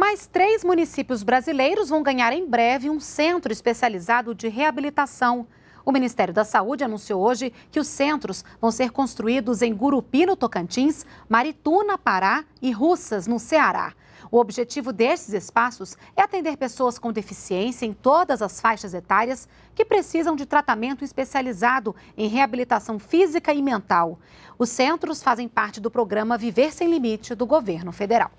Mais três municípios brasileiros vão ganhar em breve um centro especializado de reabilitação. O Ministério da Saúde anunciou hoje que os centros vão ser construídos em Gurupi, no Tocantins, Marituna, Pará e Russas, no Ceará. O objetivo desses espaços é atender pessoas com deficiência em todas as faixas etárias que precisam de tratamento especializado em reabilitação física e mental. Os centros fazem parte do programa Viver Sem Limite do governo federal.